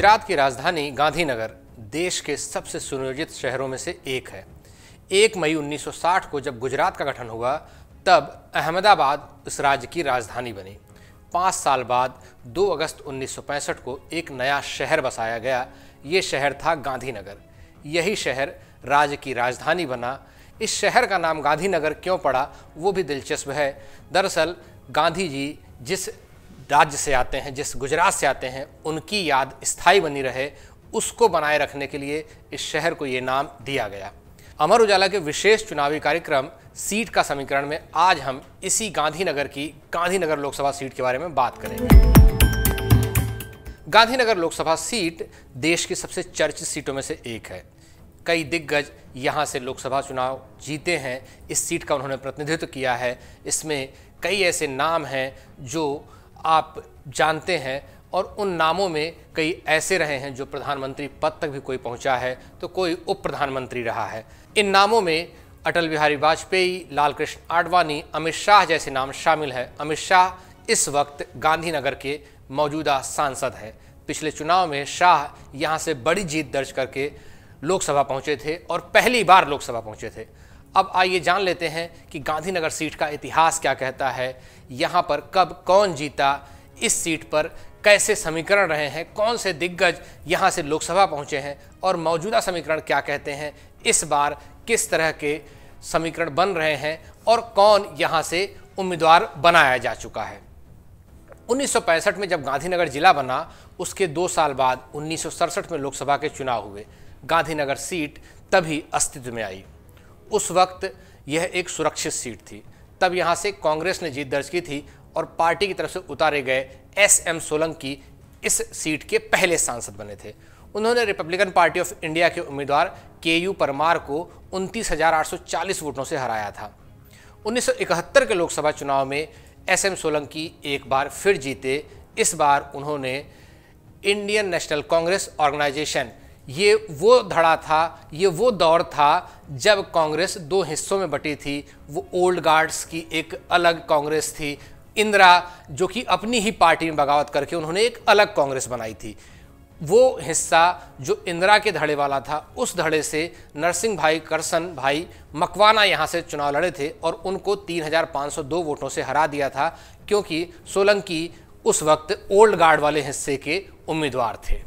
गुजरात की राजधानी गांधीनगर देश के सबसे सुनियोजित शहरों में से एक है एक मई 1960 को जब गुजरात का गठन हुआ तब अहमदाबाद इस राज्य की राजधानी बनी पाँच साल बाद 2 अगस्त 1965 को एक नया शहर बसाया गया ये शहर था गांधीनगर यही शहर राज्य की राजधानी बना इस शहर का नाम गांधीनगर क्यों पड़ा वो भी दिलचस्प है दरअसल गांधी जी जिस राज्य से आते हैं जिस गुजरात से आते हैं उनकी याद स्थायी बनी रहे उसको बनाए रखने के लिए इस शहर को ये नाम दिया गया अमर उजाला के विशेष चुनावी कार्यक्रम सीट का समीकरण में आज हम इसी गांधीनगर की गांधीनगर लोकसभा सीट के बारे में बात करेंगे गांधीनगर लोकसभा सीट देश की सबसे चर्चित सीटों में से एक है कई दिग्गज यहां से लोकसभा चुनाव जीते हैं इस सीट का उन्होंने प्रतिनिधित्व किया है इसमें कई ऐसे नाम हैं जो आप जानते हैं और उन नामों में कई ऐसे रहे हैं जो प्रधानमंत्री पद तक भी कोई पहुंचा है तो कोई उप प्रधानमंत्री रहा है इन नामों में अटल बिहारी वाजपेयी लाल कृष्ण आडवाणी अमित शाह जैसे नाम शामिल हैं अमित शाह इस वक्त गांधीनगर के मौजूदा सांसद हैं पिछले चुनाव में शाह यहाँ से बड़ी जीत दर्ज करके लोकसभा पहुँचे थे और पहली बार लोकसभा पहुँचे थे अब आइए जान लेते हैं कि गांधीनगर सीट का इतिहास क्या कहता है यहाँ पर कब कौन जीता इस सीट पर कैसे समीकरण रहे हैं कौन से दिग्गज यहाँ से लोकसभा पहुँचे हैं और मौजूदा समीकरण क्या कहते हैं इस बार किस तरह के समीकरण बन रहे हैं और कौन यहाँ से उम्मीदवार बनाया जा चुका है 1965 में जब गांधीनगर जिला बना उसके दो साल बाद उन्नीस में लोकसभा के चुनाव हुए गांधीनगर सीट तभी अस्तित्व में आई उस वक्त यह एक सुरक्षित सीट थी तब यहाँ से कांग्रेस ने जीत दर्ज की थी और पार्टी की तरफ से उतारे गए एस एम सोलंकी इस सीट के पहले सांसद बने थे उन्होंने रिपब्लिकन पार्टी ऑफ इंडिया के उम्मीदवार के यू परमार को उनतीस वोटों से हराया था 1971 के लोकसभा चुनाव में एस एम सोलंकी एक बार फिर जीते इस बार उन्होंने इंडियन नेशनल कांग्रेस ऑर्गेनाइजेशन ये वो धड़ा था ये वो दौर था जब कांग्रेस दो हिस्सों में बटी थी वो ओल्ड गार्ड्स की एक अलग कांग्रेस थी इंदिरा जो कि अपनी ही पार्टी में बगावत करके उन्होंने एक अलग कांग्रेस बनाई थी वो हिस्सा जो इंदिरा के धड़े वाला था उस धड़े से नरसिंह भाई करसन भाई मकवाना यहाँ से चुनाव लड़े थे और उनको 3,502 वोटों से हरा दिया था क्योंकि सोलंकी उस वक्त ओल्ड गार्ड वाले हिस्से के उम्मीदवार थे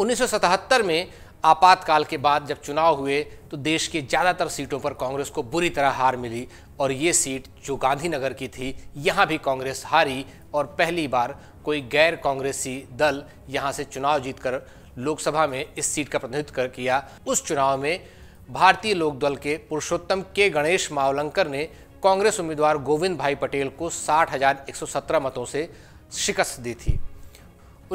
1977 में आपातकाल के बाद जब चुनाव हुए तो देश की ज़्यादातर सीटों पर कांग्रेस को बुरी तरह हार मिली और ये सीट जो गांधीनगर की थी यहाँ भी कांग्रेस हारी और पहली बार कोई गैर कांग्रेसी दल यहाँ से चुनाव जीतकर लोकसभा में इस सीट का प्रतिनिधित्व कर किया उस चुनाव में भारतीय लोकदल के पुरुषोत्तम के गणेश मावलंकर ने कांग्रेस उम्मीदवार गोविंद भाई पटेल को साठ मतों से शिकस्त दी थी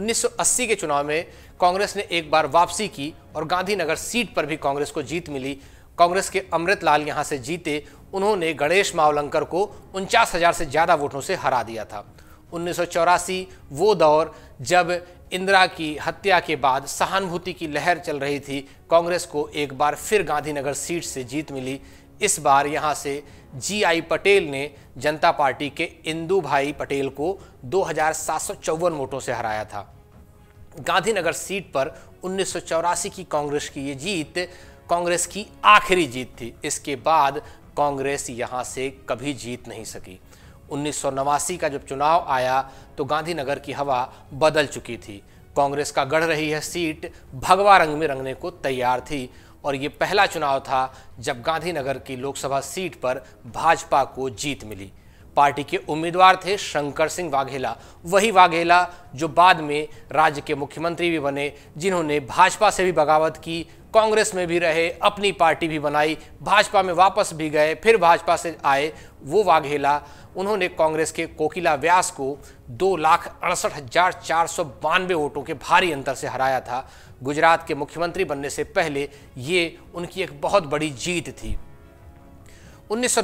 1980 के चुनाव में कांग्रेस ने एक बार वापसी की और गांधीनगर सीट पर भी कांग्रेस को जीत मिली कांग्रेस के अमृत लाल यहाँ से जीते उन्होंने गणेश मावलंकर को उनचास हजार से ज़्यादा वोटों से हरा दिया था उन्नीस वो दौर जब इंदिरा की हत्या के बाद सहानुभूति की लहर चल रही थी कांग्रेस को एक बार फिर गांधीनगर सीट से जीत मिली इस बार यहां से जी आई पटेल ने जनता पार्टी के इंदु भाई पटेल को दो वोटों से हराया था गांधीनगर सीट पर उन्नीस की कांग्रेस की ये जीत कांग्रेस की आखिरी जीत थी इसके बाद कांग्रेस यहाँ से कभी जीत नहीं सकी उन्नीस का जब चुनाव आया तो गांधीनगर की हवा बदल चुकी थी कांग्रेस का गढ़ रही है सीट भगवा रंग में रंगने को तैयार थी और ये पहला चुनाव था जब गांधीनगर की लोकसभा सीट पर भाजपा को जीत मिली पार्टी के उम्मीदवार थे शंकर सिंह वाघेला वही वाघेला जो बाद में राज्य के मुख्यमंत्री भी बने जिन्होंने भाजपा से भी बगावत की कांग्रेस में भी रहे अपनी पार्टी भी बनाई भाजपा में वापस भी गए फिर भाजपा से आए वो वाघेला उन्होंने कांग्रेस के कोकिला व्यास को दो लाख अड़सठ हजार चार सौ बानवे वोटों के भारी अंतर से हराया था गुजरात के मुख्यमंत्री बनने से पहले ये उनकी एक बहुत बड़ी जीत थी उन्नीस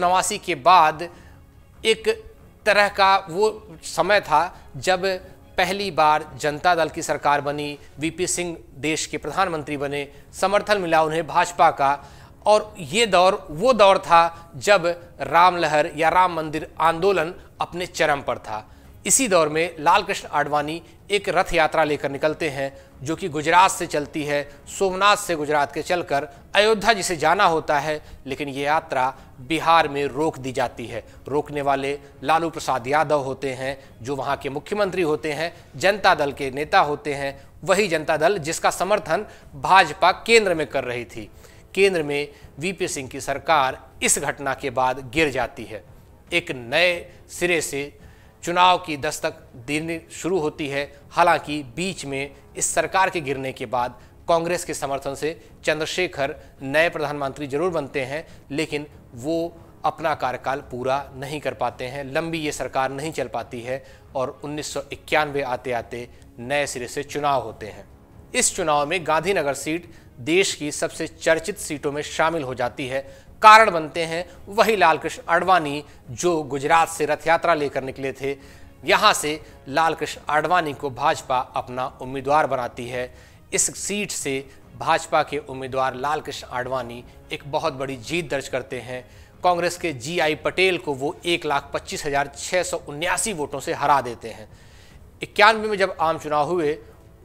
के बाद एक तरह का वो समय था जब पहली बार जनता दल की सरकार बनी वीपी सिंह देश के प्रधानमंत्री बने समर्थन मिला उन्हें भाजपा का और ये दौर वो दौर था जब राम लहर या राम मंदिर आंदोलन अपने चरम पर था इसी दौर में लाल कृष्ण आडवाणी एक रथ यात्रा लेकर निकलते हैं जो कि गुजरात से चलती है सोमनाथ से गुजरात के चलकर अयोध्या जिसे जाना होता है लेकिन ये यात्रा बिहार में रोक दी जाती है रोकने वाले लालू प्रसाद यादव होते हैं जो वहाँ के मुख्यमंत्री होते हैं जनता दल के नेता होते हैं वही जनता दल जिसका समर्थन भाजपा केंद्र में कर रही थी केंद्र में वीपी सिंह की सरकार इस घटना के बाद गिर जाती है एक नए सिरे से चुनाव की दस्तक देनी शुरू होती है हालांकि बीच में इस सरकार के गिरने के बाद कांग्रेस के समर्थन से चंद्रशेखर नए प्रधानमंत्री जरूर बनते हैं लेकिन वो अपना कार्यकाल पूरा नहीं कर पाते हैं लंबी ये सरकार नहीं चल पाती है और उन्नीस आते आते नए सिरे से चुनाव होते हैं इस चुनाव में गांधीनगर सीट देश की सबसे चर्चित सीटों में शामिल हो जाती है कारण बनते हैं वही लालकृष्ण आडवाणी जो गुजरात से रथ यात्रा लेकर निकले थे यहाँ से लालकृष्ण आडवाणी को भाजपा अपना उम्मीदवार बनाती है इस सीट से भाजपा के उम्मीदवार लालकृष्ण आडवाणी एक बहुत बड़ी जीत दर्ज करते हैं कांग्रेस के जी आई पटेल को वो एक लाख पच्चीस हज़ार छः सौ उन्यासी वोटों से हरा देते हैं इक्यानवे में जब आम चुनाव हुए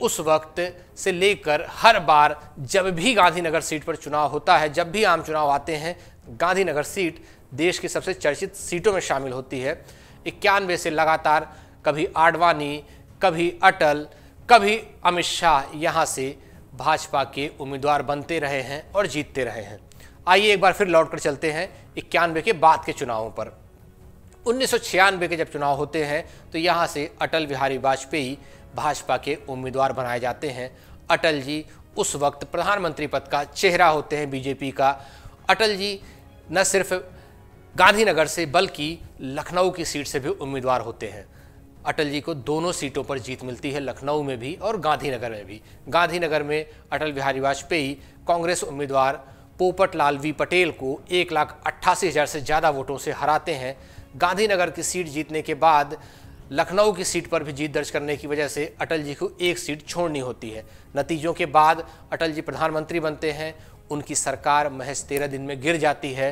उस वक्त से लेकर हर बार जब भी गांधीनगर सीट पर चुनाव होता है जब भी आम चुनाव आते हैं गांधीनगर सीट देश की सबसे चर्चित सीटों में शामिल होती है इक्यानवे से लगातार कभी आडवाणी कभी अटल कभी अमित शाह यहाँ से भाजपा के उम्मीदवार बनते रहे हैं और जीतते रहे हैं आइए एक बार फिर लौट कर चलते हैं इक्यानवे के बाद के चुनावों पर उन्नीस के जब चुनाव होते हैं तो यहाँ से अटल बिहारी वाजपेयी भाजपा के उम्मीदवार बनाए जाते हैं अटल जी उस वक्त प्रधानमंत्री पद का चेहरा होते हैं बीजेपी का अटल जी न सिर्फ गांधीनगर से बल्कि लखनऊ की सीट से भी उम्मीदवार होते हैं अटल जी को दोनों सीटों पर जीत मिलती है लखनऊ में भी और गांधीनगर में भी गांधीनगर में अटल बिहारी वाजपेयी कांग्रेस उम्मीदवार पोपट लाल वी पटेल को एक लाख अट्ठासी हज़ार से ज़्यादा वोटों से हराते हैं गांधीनगर की सीट जीतने के बाद लखनऊ की सीट पर भी जीत दर्ज करने की वजह से अटल जी को एक सीट छोड़नी होती है नतीजों के बाद अटल जी प्रधानमंत्री बनते हैं उनकी सरकार महज तेरह दिन में गिर जाती है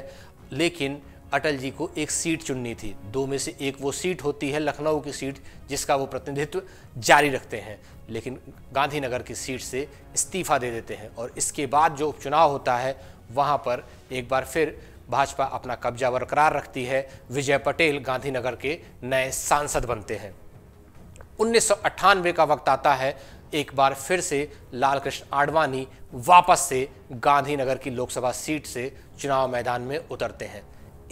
लेकिन अटल जी को एक सीट चुननी थी दो में से एक वो सीट होती है लखनऊ की सीट जिसका वो प्रतिनिधित्व जारी रखते हैं लेकिन गांधीनगर की सीट से इस्तीफा दे देते हैं और इसके बाद जो उपचुनाव होता है वहाँ पर एक बार फिर भाजपा अपना कब्जा बरकरार रखती है विजय पटेल गांधीनगर के नए सांसद बनते हैं उन्नीस का वक्त आता है एक बार फिर से लालकृष्ण आडवाणी वापस से गांधीनगर की लोकसभा सीट से चुनाव मैदान में उतरते हैं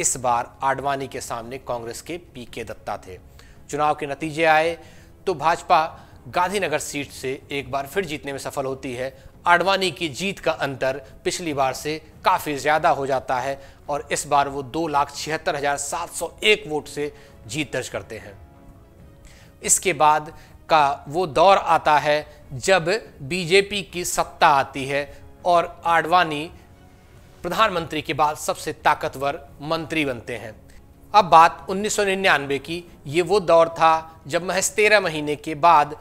इस बार आडवाणी के सामने कांग्रेस के पी के दत्ता थे चुनाव के नतीजे आए तो भाजपा गांधीनगर सीट से एक बार फिर जीतने में सफल होती है आडवाणी की जीत का अंतर पिछली बार से काफ़ी ज़्यादा हो जाता है और इस बार वो दो लाख छिहत्तर हज़ार सात सौ एक वोट से जीत दर्ज करते हैं इसके बाद का वो दौर आता है जब बीजेपी की सत्ता आती है और आडवाणी प्रधानमंत्री के बाद सबसे ताकतवर मंत्री बनते हैं अब बात 1999 की ये वो दौर था जब महज तेरह महीने के बाद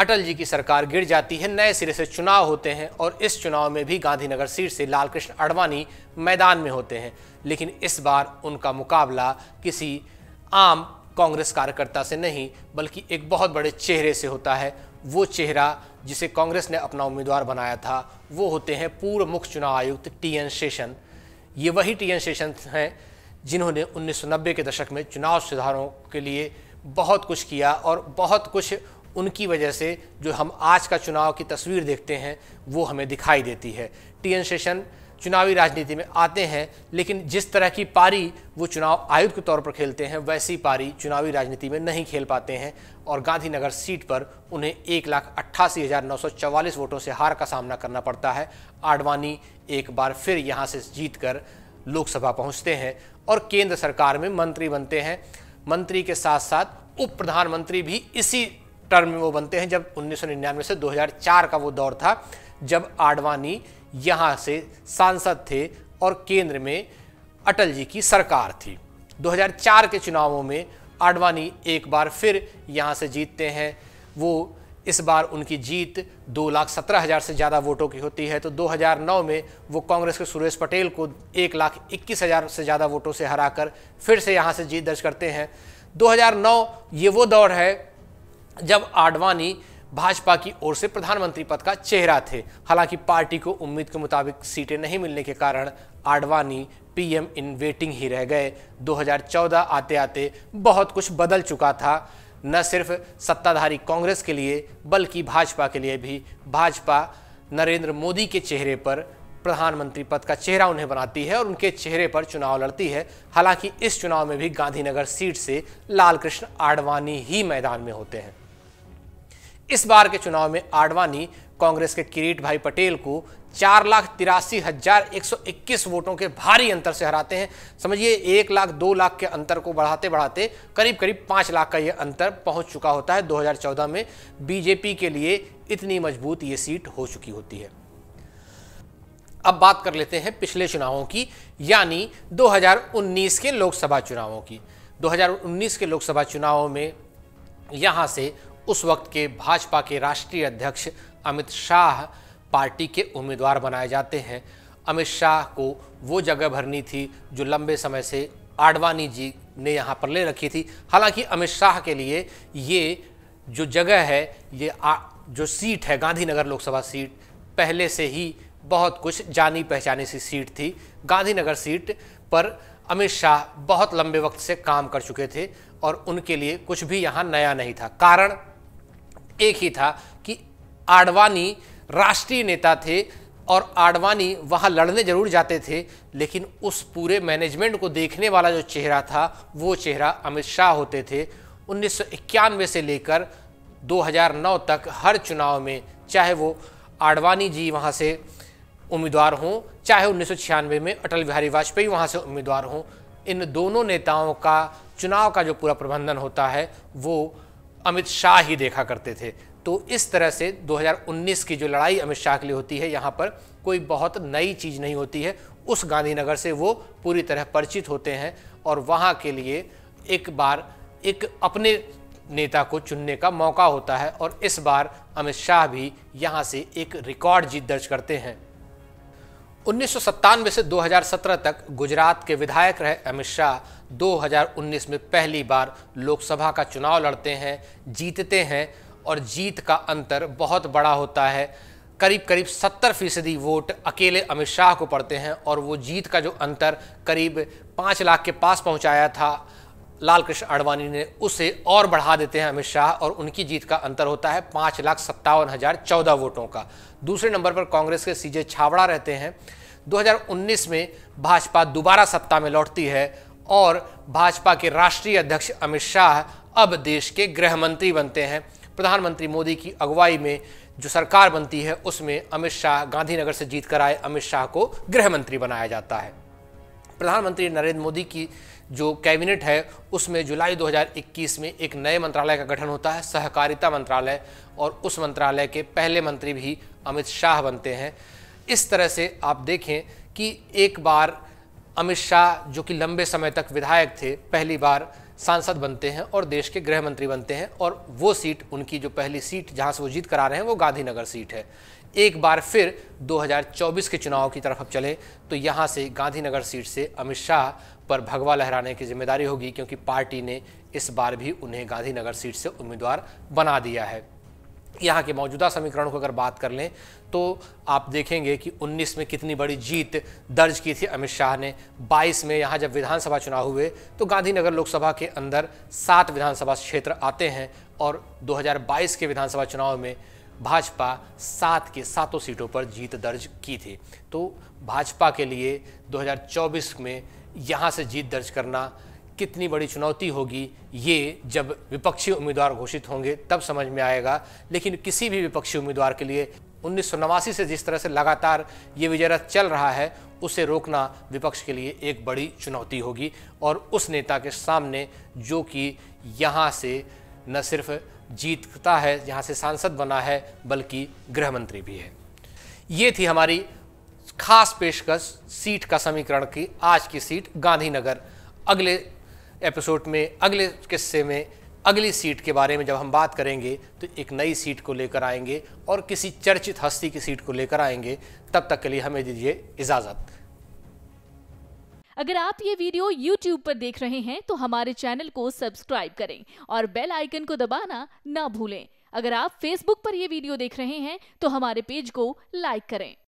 अटल जी की सरकार गिर जाती है नए सिरे से चुनाव होते हैं और इस चुनाव में भी गांधीनगर सीट से लालकृष्ण अडवाणी मैदान में होते हैं लेकिन इस बार उनका मुकाबला किसी आम कांग्रेस कार्यकर्ता से नहीं बल्कि एक बहुत बड़े चेहरे से होता है वो चेहरा जिसे कांग्रेस ने अपना उम्मीदवार बनाया था वो होते हैं पूर्व मुख्य चुनाव आयुक्त टी एन शेषन ये वही टी एन शेषन हैं जिन्होंने उन्नीस के दशक में चुनाव सुधारों के लिए बहुत कुछ किया और बहुत कुछ उनकी वजह से जो हम आज का चुनाव की तस्वीर देखते हैं वो हमें दिखाई देती है टी एन शेषन चुनावी राजनीति में आते हैं लेकिन जिस तरह की पारी वो चुनाव आयुक्त के तौर पर खेलते हैं वैसी पारी चुनावी राजनीति में नहीं खेल पाते हैं और गांधीनगर सीट पर उन्हें एक लाख अट्ठासी हज़ार नौ सौ चवालीस वोटों से हार का सामना करना पड़ता है आडवाणी एक बार फिर यहाँ से जीत कर लोकसभा पहुँचते हैं और केंद्र सरकार में मंत्री बनते हैं मंत्री के साथ साथ उप प्रधानमंत्री भी इसी टर्म में वो बनते हैं जब 1999 से 2004 का वो दौर था जब आडवाणी यहाँ से सांसद थे और केंद्र में अटल जी की सरकार थी 2004 के चुनावों में आडवाणी एक बार फिर यहाँ से जीतते हैं वो इस बार उनकी जीत दो लाख सत्रह हज़ार से ज़्यादा वोटों की होती है तो 2009 में वो कांग्रेस के सुरेश पटेल को एक लाख इक्कीस हज़ार से ज़्यादा वोटों से हराकर फिर से यहाँ से जीत दर्ज करते हैं 2009 ये वो दौर है जब आडवाणी भाजपा की ओर से प्रधानमंत्री पद का चेहरा थे हालांकि पार्टी को उम्मीद के मुताबिक सीटें नहीं मिलने के कारण आडवाणी पीएम इन वेटिंग ही रह गए 2014 आते आते बहुत कुछ बदल चुका था न सिर्फ सत्ताधारी कांग्रेस के लिए बल्कि भाजपा के लिए भी भाजपा नरेंद्र मोदी के चेहरे पर प्रधानमंत्री पद का चेहरा उन्हें बनाती है और उनके चेहरे पर चुनाव लड़ती है हालांकि इस चुनाव में भी गांधीनगर सीट से लालकृष्ण आडवाणी ही मैदान में होते हैं इस बार के चुनाव में आडवाणी कांग्रेस के किरीट भाई पटेल को चार लाख तिरासी हजार एक सौ इक्कीस वोटों के भारी अंतर से हराते हैं समझिए एक लाख दो लाख के अंतर को बढ़ाते बढ़ाते करीब करीब पाँच लाख का यह अंतर पहुंच चुका होता है 2014 में बीजेपी के लिए इतनी मजबूत ये सीट हो चुकी होती है अब बात कर लेते हैं पिछले चुनावों की यानी 2019 के लोकसभा चुनावों की 2019 के लोकसभा चुनावों में यहां से उस वक्त के भाजपा के राष्ट्रीय अध्यक्ष अमित शाह पार्टी के उम्मीदवार बनाए जाते हैं अमित शाह को वो जगह भरनी थी जो लंबे समय से आडवाणी जी ने यहाँ पर ले रखी थी हालांकि अमित शाह के लिए ये जो जगह है ये आ, जो सीट है गांधीनगर लोकसभा सीट पहले से ही बहुत कुछ जानी पहचानी सी सीट थी गांधीनगर सीट पर अमित शाह बहुत लंबे वक्त से काम कर चुके थे और उनके लिए कुछ भी यहाँ नया नहीं था कारण एक ही था कि आडवाणी राष्ट्रीय नेता थे और आडवाणी वहाँ लड़ने जरूर जाते थे लेकिन उस पूरे मैनेजमेंट को देखने वाला जो चेहरा था वो चेहरा अमित शाह होते थे उन्नीस से लेकर 2009 तक हर चुनाव में चाहे वो आडवाणी जी वहाँ से उम्मीदवार हों चाहे उन्नीस में अटल बिहारी वाजपेयी वहाँ से उम्मीदवार हों इन दोनों नेताओं का चुनाव का जो पूरा प्रबंधन होता है वो अमित शाह ही देखा करते थे तो इस तरह से 2019 की जो लड़ाई अमित शाह के लिए होती है यहाँ पर कोई बहुत नई चीज़ नहीं होती है उस गांधीनगर से वो पूरी तरह परिचित होते हैं और वहाँ के लिए एक बार एक अपने नेता को चुनने का मौका होता है और इस बार अमित शाह भी यहाँ से एक रिकॉर्ड जीत दर्ज करते हैं उन्नीस से 2017 तक गुजरात के विधायक रहे अमित शाह 2019 में पहली बार लोकसभा का चुनाव लड़ते हैं जीतते हैं और जीत का अंतर बहुत बड़ा होता है करीब करीब 70 फीसदी वोट अकेले अमित शाह को पड़ते हैं और वो जीत का जो अंतर करीब पाँच लाख के पास पहुंचाया था लालकृष्ण आडवाणी ने उसे और बढ़ा देते हैं अमित शाह और उनकी जीत का अंतर होता है पाँच लाख सत्तावन हज़ार चौदह वोटों का दूसरे नंबर पर कांग्रेस के सीजे छावड़ा रहते हैं 2019 में भाजपा दोबारा सत्ता में लौटती है और भाजपा के राष्ट्रीय अध्यक्ष अमित शाह अब देश के गृह मंत्री बनते हैं प्रधानमंत्री मोदी की अगुवाई में जो सरकार बनती है उसमें अमित शाह गांधीनगर से जीत कर आए अमित शाह को गृह मंत्री बनाया जाता है प्रधानमंत्री नरेंद्र मोदी की जो कैबिनेट है उसमें जुलाई 2021 में एक नए मंत्रालय का गठन होता है सहकारिता मंत्रालय और उस मंत्रालय के पहले मंत्री भी अमित शाह बनते हैं इस तरह से आप देखें कि एक बार अमित शाह जो कि लंबे समय तक विधायक थे पहली बार सांसद बनते हैं और देश के गृह मंत्री बनते हैं और वो सीट उनकी जो पहली सीट जहां से वो जीत करा रहे हैं वो गांधीनगर सीट है एक बार फिर 2024 के चुनाव की तरफ अब चले तो यहां से गांधीनगर सीट से अमित शाह पर भगवा लहराने की जिम्मेदारी होगी क्योंकि पार्टी ने इस बार भी उन्हें गांधीनगर सीट से उम्मीदवार बना दिया है यहाँ के मौजूदा समीकरण को अगर बात कर लें तो आप देखेंगे कि 19 में कितनी बड़ी जीत दर्ज की थी अमित शाह ने 22 में यहाँ जब विधानसभा चुनाव हुए तो गांधीनगर लोकसभा के अंदर सात विधानसभा क्षेत्र आते हैं और 2022 के विधानसभा चुनाव में भाजपा सात के सातों सीटों पर जीत दर्ज की थी तो भाजपा के लिए दो में यहाँ से जीत दर्ज करना कितनी बड़ी चुनौती होगी ये जब विपक्षी उम्मीदवार घोषित होंगे तब समझ में आएगा लेकिन किसी भी विपक्षी उम्मीदवार के लिए उन्नीस से जिस तरह से लगातार ये विजय चल रहा है उसे रोकना विपक्ष के लिए एक बड़ी चुनौती होगी और उस नेता के सामने जो कि यहाँ से न सिर्फ जीतता है यहाँ से सांसद बना है बल्कि गृह मंत्री भी है ये थी हमारी खास पेशकश सीट का समीकरण की आज की सीट गांधीनगर अगले एपिसोड में अगले किस्से में अगली सीट के बारे में जब हम बात करेंगे तो एक नई सीट को लेकर आएंगे और किसी चर्चित हस्ती की सीट को लेकर आएंगे तब तक के लिए हमें दीजिए इजाज़त अगर आप ये वीडियो YouTube पर देख रहे हैं तो हमारे चैनल को सब्सक्राइब करें और बेल आइकन को दबाना ना भूलें अगर आप Facebook पर यह वीडियो देख रहे हैं तो हमारे पेज को लाइक करें